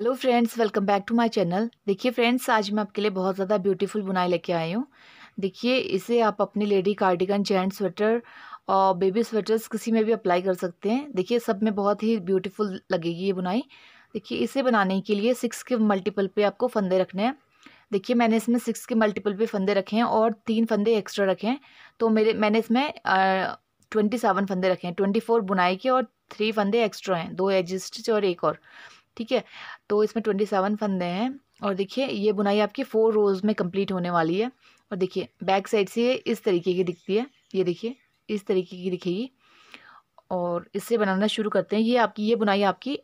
hello friends welcome back to my channel देखिए friends आज मैं आपके लिए बहुत ज़्यादा ब्यूटीफुल बुनाई लेके आई हूँ देखिए इसे आप अपनी लेडी कार्डिगन जेंट स्वेटर और बेबी स्वेटर्स किसी में भी अप्लाई कर सकते हैं देखिए सब में बहुत ही ब्यूटीफुल लगेगी ये बुनाई देखिए इसे बनाने के लिए सिक्स के मल्टीपल पे आपको फंदे रखने हैं देखिए मैंने इसमें सिक्स के मल्टीपल पे फंदे रखे हैं और तीन फंदे एक्स्ट्रा रखे हैं तो मेरे मैंने इसमें ट्वेंटी सेवन फंदे रखे हैं ट्वेंटी फोर बुनाई के और थ्री फंदे एक्स्ट्रा हैं दो एजिस्ट और एक और ठीक है तो इसमें ट्वेंटी सेवन फंदे हैं और देखिए ये बुनाई आपकी फोर रोज़ में कंप्लीट होने वाली है और देखिए बैक साइड से ये इस तरीके की दिखती है ये देखिए इस तरीके की दिखेगी और इससे बनाना शुरू करते हैं ये आपकी ये बुनाई आपकी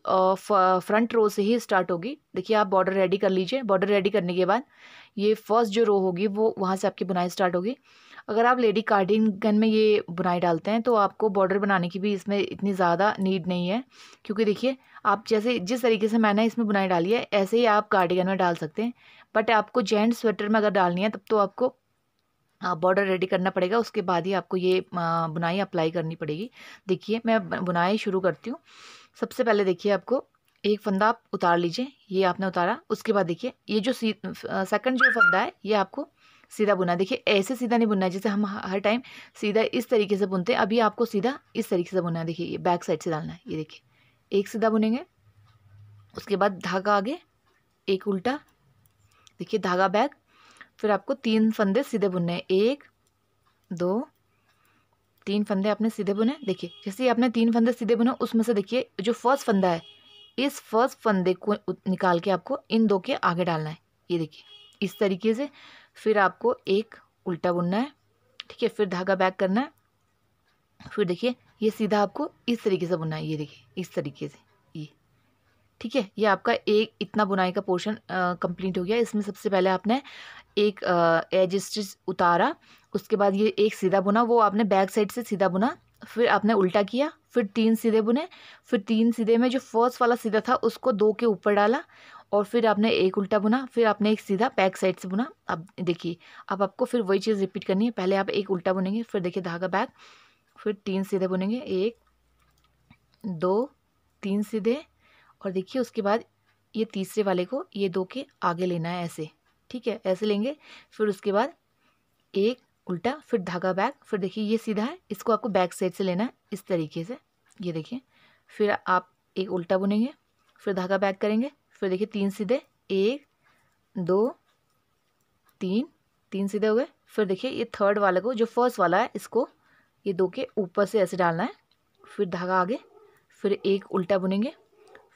फ्रंट रो से ही स्टार्ट होगी देखिए आप बॉर्डर रेडी कर लीजिए बॉर्डर रेडी करने के बाद ये फर्स्ट जो रो होगी वो वहाँ से आपकी बुनाई स्टार्ट होगी अगर आप लेडी गन में ये बुनाई डालते हैं तो आपको बॉर्डर बनाने की भी इसमें इतनी ज़्यादा नीड नहीं है क्योंकि देखिए आप जैसे जिस तरीके से मैंने इसमें बुनाई डाली है ऐसे ही आप कार्डिगन में डाल सकते हैं बट आपको जेंट स्वेटर में अगर डालनी है तब तो आपको बॉर्डर रेडी करना पड़ेगा उसके बाद ही आपको ये बुनाई अप्लाई करनी पड़ेगी देखिए मैं बुनाई शुरू करती हूँ सबसे पहले देखिए आपको एक फंदा आप उतार लीजिए ये आपने उतारा उसके बाद देखिए ये जो सी सेकंड जो फंदा है ये आपको सीधा बुना देखिए ऐसे सीधा नहीं बुनना है जैसे हम हर टाइम सीधा इस तरीके से बुनते हैं अभी आपको सीधा इस तरीके से बुनना देखिए ये बैक साइड से डालना है ये देखिए एक सीधा बुनेंगे उसके बाद धागा आगे एक उल्टा देखिए धागा बैग फिर आपको तीन फंदे सीधे बुनने हैं एक दो तीन फंदे आपने सीधे बुने देखिए जैसे आपने तीन फंदे सीधे बुने उसमें से देखिए जो फर्स्ट फंदा है इस फर्स्ट फंदे को निकाल के आपको इन दो के आगे डालना है ये देखिए इस तरीके से फिर आपको एक उल्टा बुनना है ठीक है फिर धागा बैक करना है फिर देखिए ये सीधा आपको इस तरीके से बुनना है ये देखिए इस तरीके से ये ठीक है ये आपका एक इतना बुनाई का पोर्शन कंप्लीट हो गया इसमें सबसे पहले आपने एक एज स्टिच उतारा उसके बाद ये एक सीधा बुना वो आपने बैक साइड से सीधा बुना फिर आपने उल्टा किया फिर तीन सीधे बुने फिर तीन सीधे में जो फर्स्ट वाला सीधा था उसको दो के ऊपर डाला और फिर आपने एक उल्टा बुना फिर आपने एक सीधा बैक साइड से बुना अब देखिए अब आपको फिर वही चीज़ रिपीट करनी है पहले आप एक उल्टा बुनेंगे फिर देखिए धागा बैक फिर तीन सीधे बुनेंगे एक दो तीन सीधे और देखिए उसके बाद ये तीसरे वाले को ये दो के आगे लेना है ऐसे ठीक है ऐसे लेंगे फिर उसके बाद एक उल्टा फिर धागा बैक फिर देखिए ये सीधा है इसको आपको बैक साइड से लेना है इस तरीके से ये देखिए फिर आप एक उल्टा बुनेंगे फिर धागा बैक करेंगे फिर देखिए तीन सीधे एक दो तीन तीन सीधे हो गए फिर देखिए ये थर्ड वाले को जो फर्स्ट वाला है इसको ये दो के ऊपर से ऐसे डालना है फिर धागा आगे फिर एक उल्टा बुनेंगे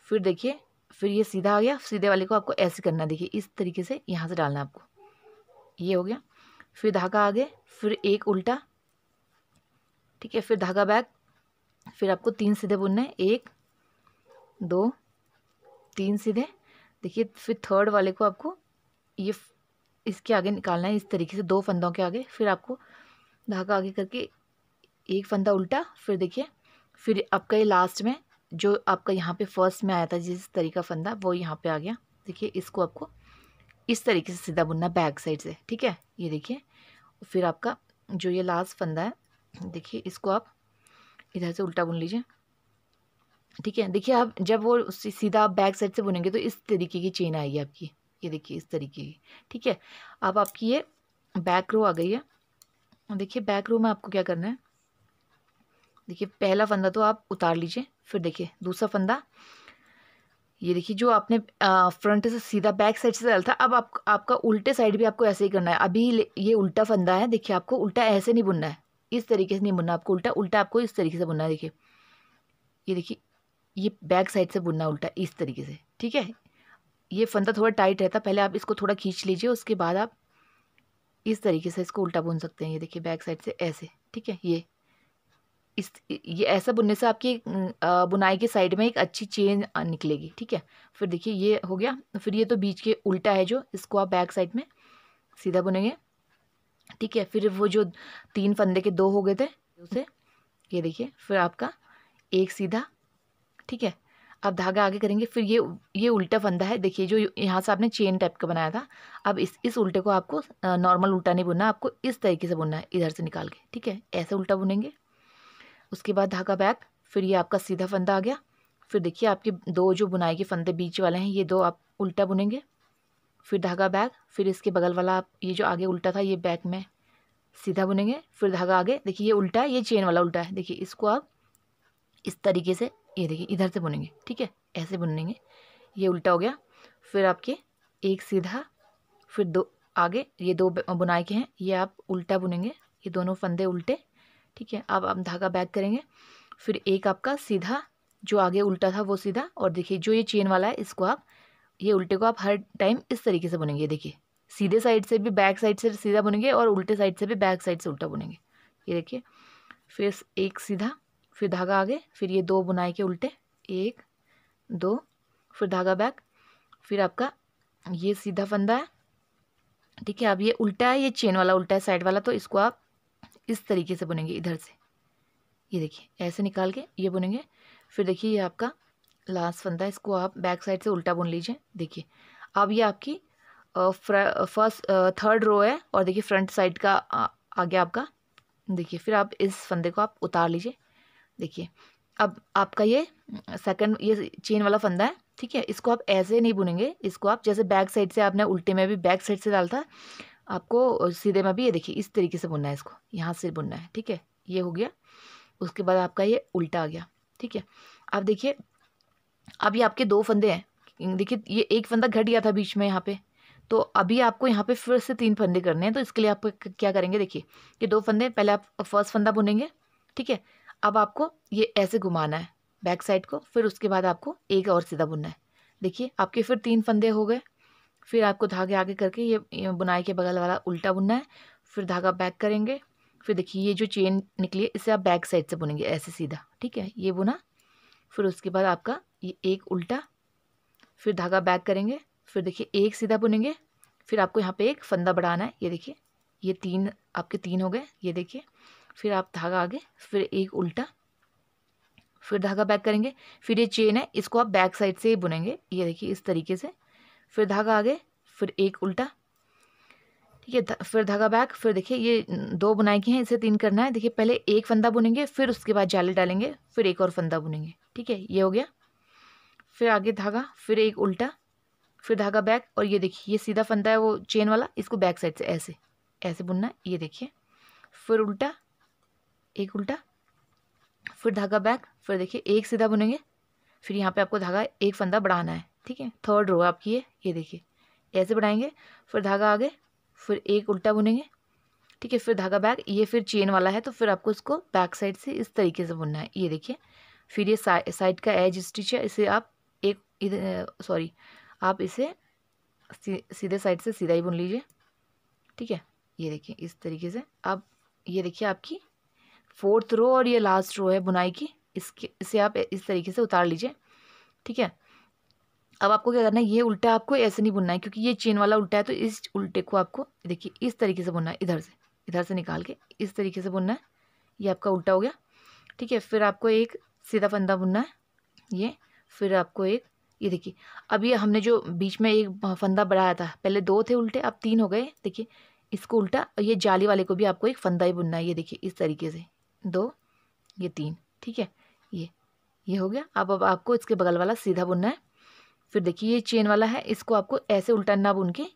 फिर देखिए फिर ये सीधा आ गया सीधे वाले को आपको ऐसे करना देखिए इस तरीके से यहाँ से डालना है आपको ये हो गया फिर धागा आगे फिर एक उल्टा ठीक है फिर धागा बैक फिर आपको तीन सीधे बुनने एक दो तीन सीधे देखिए फिर थर्ड वाले को आपको ये इसके आगे निकालना है इस तरीके से दो फंदों के आगे फिर आपको धागा आगे करके एक फंदा उल्टा फिर देखिए फिर आपका ये लास्ट में जो आपका यहाँ पे फर्स्ट में आया था जिस तरीका फंदा वो यहाँ पे आ गया देखिए इसको आपको इस तरीके से सीधा बुनना बैक साइड से ठीक है ये देखिए फिर आपका जो ये लास्ट फंदा है देखिए इसको आप इधर से उल्टा बुन लीजिए ठीक है देखिए आप जब वो सीधा आप बैक साइड से बुनेंगे तो इस तरीके की चेन आएगी आपकी ये देखिए इस तरीके की ठीक है अब आपकी ये बैक रो आ गई है देखिए बैक रो में आपको क्या करना है देखिए पहला फंदा तो आप उतार लीजिए फिर देखिए दूसरा फंदा ये देखिए जो आपने फ्रंट से सीधा बैक साइड से डाला था अब आप आपका उल्टे साइड भी आपको ऐसे ही करना है अभी ये उल्टा फंदा है देखिए आपको उल्टा ऐसे नहीं बुनना है इस तरीके से नहीं बुनना आपको उल्टा उल्टा आपको इस तरीके से बुनना है देखिए ये देखिए ये बैक साइड से बुनना उल्टा इस तरीके से ठीक है ये फंदा थोड़ा टाइट रहता पहले आप इसको थोड़ा खींच लीजिए उसके बाद आप इस तरीके से इसको उल्टा बुन सकते हैं ये देखिए बैक साइड से ऐसे ठीक है ये इस ये ऐसा बुनने से आपकी बुनाई के साइड में एक अच्छी चेन निकलेगी ठीक है फिर देखिए ये हो गया फिर ये तो बीच के उल्टा है जो इसको आप बैक साइड में सीधा बुनेंगे ठीक है फिर वो जो तीन फंदे के दो हो गए थे उसे ये देखिए फिर आपका एक सीधा ठीक है अब धागा आगे करेंगे फिर ये ये उल्टा फंदा है देखिए जो यहाँ से आपने चेन टाइप का बनाया था अब इस इस उल्टे को आपको नॉर्मल उल्टा नहीं बुनना आपको इस तरीके से बुनना है इधर से निकाल के ठीक है ऐसे उल्टा बुनेंगे उसके बाद धागा बैक फिर ये आपका सीधा फंदा आ गया फिर देखिए आपके दो जो बुनाई के फंदे बीच वाले हैं ये दो आप उल्टा बुनेंगे फिर धागा बैग फिर इसके बगल वाला आप ये जो आगे उल्टा था ये बैक में सीधा बुनेंगे फिर धागा आगे देखिए ये उल्टा है ये चेन वाला उल्टा है देखिए इसको आप इस तरीके से ये देखिए इधर से बुनेंगे ठीक है ऐसे बुनेंगे ये उल्टा हो गया फिर आपके एक सीधा फिर दो आगे ये दो बुनाई के हैं ये आप उल्टा बुनेंगे ये दोनों फंदे उल्टे ठीक है अब आप धागा बैक करेंगे फिर एक आपका सीधा जो आगे उल्टा था वो सीधा और देखिए जो ये चेन वाला है इसको आप ये उल्टे को आप हर टाइम इस तरीके से बुनेंगे देखिए सीधे साइड से भी बैक साइड से सीधा बुनेंगे और उल्टे साइड से भी बैक साइड से उल्टा बुनेंगे ये देखिए फिर एक सीधा फिर धागा आगे फिर ये दो बुनाई के उल्टे एक दो फिर धागा बैक फिर आपका ये सीधा फंदा है ठीक है अब ये उल्टा है ये चेन वाला उल्टा है साइड वाला तो इसको आप इस तरीके से बुनेंगे इधर से ये देखिए ऐसे निकाल के ये बुनेंगे फिर देखिए ये आपका लास्ट फंदा है इसको आप बैक साइड से उल्टा बुन लीजिए देखिए अब ये आपकी फर्स्ट थर्ड रो है और देखिए फ्रंट साइड का आ, आगे आपका देखिए फिर आप इस फंदे को आप उतार लीजिए देखिए अब आपका ये सेकंड ये चेन वाला फंदा है ठीक है इसको आप ऐसे नहीं बुनेंगे इसको आप जैसे बैक साइड से आपने उल्टे में भी बैक साइड से डाला था आपको सीधे में भी ये देखिए इस तरीके से बुनना है इसको यहाँ से बुनना है ठीक है ये हो गया उसके बाद आपका ये उल्टा आ गया ठीक है आप देखिए अब ये आपके दो फंदे हैं देखिए ये एक फंदा घट गया था बीच में यहाँ पे तो अभी आपको यहाँ पे फिर से तीन फंदे करने हैं तो इसके लिए आप क्या करेंगे देखिए ये दो फंदे पहले आप फर्स्ट फंदा बुनेंगे ठीक है अब आपको ये ऐसे घुमाना है बैक साइड को फिर उसके बाद आपको एक और सीधा बुनना है देखिए आपके फिर तीन फंदे हो गए फिर आपको धागे आगे करके ये बुनाई के बगल वाला उल्टा बुनना है फिर धागा बैक करेंगे फिर देखिए ये जो चेन निकली है इसे आप बैक साइड से बुनेंगे ऐसे सीधा ठीक है ये बुना फिर उसके बाद आपका ये एक उल्टा फिर धागा बैक करेंगे फिर देखिए एक सीधा बुनेंगे फिर आपको यहाँ पे एक फंदा बढ़ाना है ये देखिए ये तीन आपके तीन हो गए ये देखिए फिर आप धागा आगे फिर एक उल्टा फिर धागा बैक करेंगे फिर ये चेन है इसको आप बैक साइड से ही बुनेंगे ये देखिए इस तरीके से फिर धागा आगे फिर एक उल्टा ठीक है फिर धागा बैक फिर देखिए ये दो बुनाई के हैं इसे तीन करना है देखिए पहले एक फंदा बुनेंगे फिर उसके बाद जाले डालेंगे फिर एक और फंदा बुनेंगे ठीक है ये हो गया फिर आगे धागा फिर एक उल्टा फिर धागा बैक और ये देखिए ये सीधा फंदा है वो चेन वाला इसको बैक साइड से ऐसे ऐसे बुनना ये देखिए फिर उल्टा एक उल्टा फिर धागा बैक फिर देखिए एक सीधा बुनेंगे फिर यहाँ पे आपको धागा एक फंदा बढ़ाना है ठीक है थर्ड रो आपकी है ये देखिए ऐसे बढ़ाएंगे फिर धागा आगे फिर एक उल्टा बुनेंगे ठीक है फिर धागा बैक ये फिर चेन वाला है तो फिर आपको इसको बैक साइड से इस तरीके से बुनना है ये देखिए फिर ये साइड का एज स्टिच है इसे आप एक इधर सॉरी आप इसे सी, सीधे साइड से सीधा ही बुन लीजिए ठीक है ये देखिए इस तरीके से आप ये देखिए आपकी फोर्थ रो और ये लास्ट रो है बुनाई की इसके इसे आप इस तरीके से उतार लीजिए ठीक है अब आपको क्या करना है ये उल्टा आपको ऐसे नहीं बुनना है क्योंकि ये चेन वाला उल्टा है तो इस उल्टे को आपको देखिए इस तरीके से बुनना है इधर से इधर से निकाल के इस तरीके से बुनना है ये आपका उल्टा हो गया ठीक है फिर आपको एक सीधा फंदा बुनना है ये फिर आपको एक ये देखिए अब ये हमने जो बीच में एक फंदा बढ़ाया था पहले दो थे उल्टे अब तीन हो गए देखिए इसको उल्टा और ये जाली वाले को भी आपको एक फंदा ही बुनना है ये देखिए इस तरीके से दो ये तीन ठीक है ये ये हो गया अब अब आपको इसके बगल वाला सीधा बुनना है फिर देखिए ये चेन वाला है इसको आपको ऐसे उल्टा ना बुन के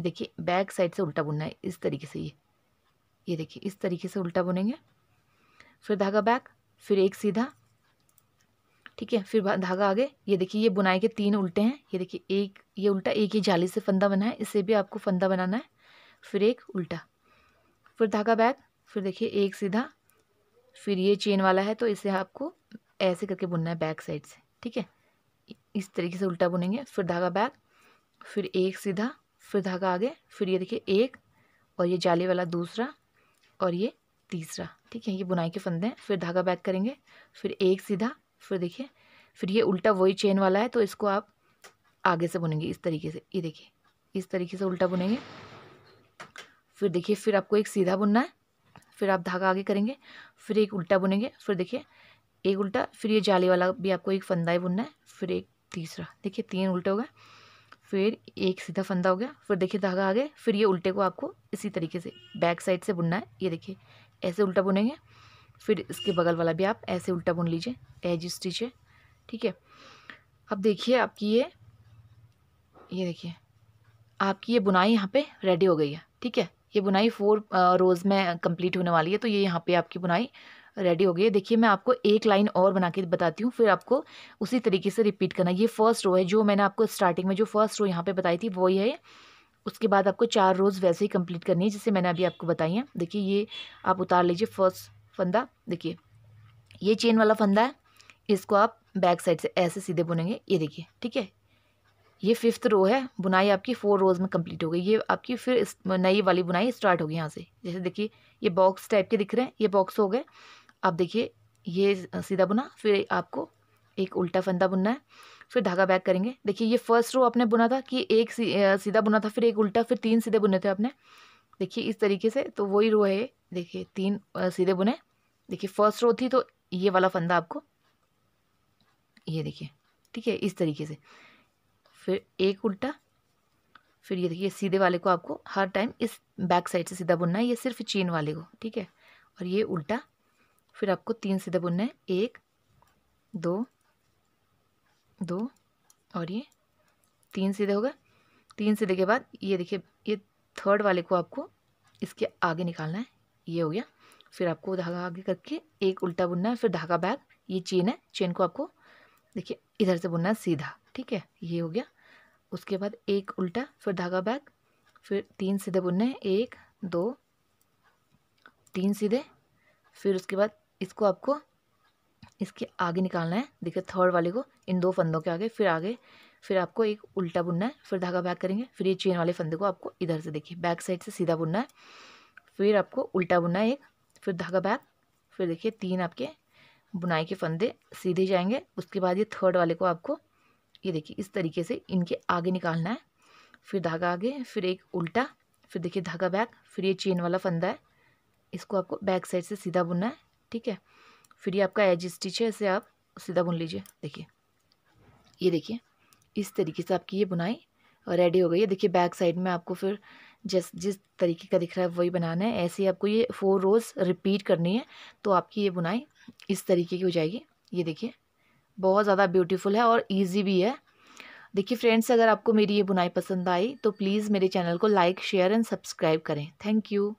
देखिए बैक साइड से उल्टा बुनना है इस तरीके से ये ये देखिए इस तरीके से उल्टा बुनेंगे फिर धागा बैक फिर एक सीधा ठीक है फिर धागा आगे ये देखिए ये बुनाई के तीन उल्टे हैं ये देखिए एक ये उल्टा एक ही जाली से फंदा बना है इससे भी आपको फंदा बनाना है फिर एक उल्टा फिर धागा बैक फिर देखिए एक सीधा फिर ये चेन वाला है तो इसे आपको ऐसे करके बुनना है बैक साइड से ठीक है इस तरीके से उल्टा बुनेंगे फिर धागा बैक फिर एक सीधा फिर धागा आगे फिर ये देखिए एक और ये जाली वाला दूसरा और ये तीसरा ठीक है ये बुनाई के फंदे हैं फिर धागा बैक करेंगे फिर एक सीधा फिर देखिए फिर ये उल्टा वही चेन वाला है तो इसको आप आगे से बुनेंगे इस तरीके से ये देखिए इस तरीके से उल्टा बुनेंगे फिर देखिए फिर आपको एक सीधा बुनना है फिर आप धागा आगे करेंगे फिर एक उल्टा बुनेंगे फिर देखिए एक उल्टा फिर ये जाली वाला भी आपको एक फंदा ही बुनना है फिर एक तीसरा देखिए तीन उल्टे हो गए फिर एक सीधा फंदा हो गया फिर देखिए धागा आ गया फिर ये उल्टे को आपको इसी तरीके से बैक साइड से बुनना है ये देखिए ऐसे उल्टा बुनेंगे फिर इसके बगल वाला भी आप ऐसे उल्टा बुन लीजिए एज स्टिच है ठीक है अब देखिए आपकी ये ये देखिए आपकी ये बुनाई यहाँ पे रेडी हो गई है ठीक है ये बुनाई फोर रोज़ में कंप्लीट होने वाली है तो ये यहाँ पे आपकी बुनाई रेडी हो गई है देखिए मैं आपको एक लाइन और बना के बताती हूँ फिर आपको उसी तरीके से रिपीट करना ये फर्स्ट रो है जो मैंने आपको स्टार्टिंग में जो फर्स्ट रो यहाँ पे बताई थी वही है उसके बाद आपको चार रोज़ वैसे ही कंप्लीट करनी है जिसे मैंने अभी आपको बताई है देखिए ये आप उतार लीजिए फर्स्ट फंदा देखिए ये चेन वाला फंदा है इसको आप बैक साइड से ऐसे सीधे बुनेंगे ये देखिए ठीक है ये फिफ्थ रो है बुनाई आपकी फोर रोज़ में कंप्लीट हो गई ये आपकी फिर नई वाली बुनाई स्टार्ट होगी यहाँ से जैसे देखिए ये बॉक्स टाइप के दिख रहे हैं ये बॉक्स हो गए आप देखिए ये सीधा बुना फिर आपको एक उल्टा फंदा बुनना है फिर धागा बैक करेंगे देखिए ये फर्स्ट रो आपने बुना था कि एक सीधा बुना था फिर एक उल्टा फिर तीन सीधे बुने थे आपने देखिए इस तरीके से तो वही रो है देखिए तीन सीधे बुने देखिए फर्स्ट रो थी तो ये वाला फंदा आपको ये देखिए ठीक है इस तरीके से फिर एक उल्टा फिर ये देखिए सीधे वाले को आपको हर टाइम इस बैक साइड से सीधा बुनना है ये सिर्फ चेन वाले को ठीक है और ये उल्टा फिर आपको तीन सीधे बुनने हैं एक दो दो और ये तीन सीधे हो गए तीन सीधे के बाद ये देखिए ये थर्ड वाले को आपको इसके आगे निकालना है ये हो गया फिर आपको धागा आगे करके एक उल्टा बुनना है फिर धागा बैग ये चेन है चेन को आपको देखिए इधर से बुनना है सीधा ठीक है ये हो गया उसके बाद एक उल्टा फिर धागा बैग फिर तीन सीधे बुनने हैं एक दो तीन सीधे फिर उसके बाद इसको आपको इसके आगे निकालना है देखिए थर्ड वाले को इन दो फंदों के आगे फिर आगे फिर आपको एक उल्टा बुनना है फिर धागा बैक करेंगे फिर ये चेन वाले फंदे को आपको इधर से देखिए बैक साइड से सीधा बुनना है फिर आपको उल्टा बुनना है एक फिर धागा बैक फिर देखिए तीन आपके बुनाई के फंदे सीधे जाएंगे उसके बाद ये थर्ड वाले को आपको ये देखिए इस तरीके से इनके आगे निकालना है फिर धागा आगे फिर एक उल्टा फिर देखिए धागा बैक फिर ये चेन वाला फंदा है इसको आपको बैक साइड से सीधा बुनना है ठीक है फिर ये आपका एज स्टिच है इसे आप सीधा बुन लीजिए देखिए ये देखिए इस तरीके से आपकी ये बुनाई रेडी हो गई है देखिए बैक साइड में आपको फिर जिस जिस तरीके का दिख रहा है वही बनाना है ऐसे ही आपको ये फोर रोज़ रिपीट करनी है तो आपकी ये बुनाई इस तरीके की हो जाएगी ये देखिए बहुत ज़्यादा ब्यूटीफुल है और ईजी भी है देखिए फ्रेंड्स अगर आपको मेरी ये बुनाई पसंद आई तो प्लीज़ मेरे चैनल को लाइक शेयर एंड सब्सक्राइब करें थैंक यू